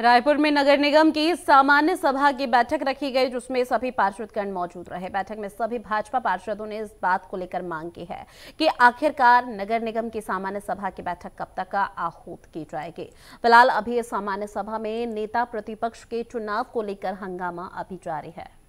रायपुर में नगर निगम की सामान्य सभा की बैठक रखी गई जिसमें सभी पार्षदगण मौजूद रहे बैठक में सभी भाजपा पार्षदों ने इस बात को लेकर मांग की है कि आखिरकार नगर निगम की सामान्य सभा की बैठक कब तक आहूत की जाएगी फिलहाल अभी इस सामान्य सभा में नेता प्रतिपक्ष के चुनाव को लेकर हंगामा अभी जारी है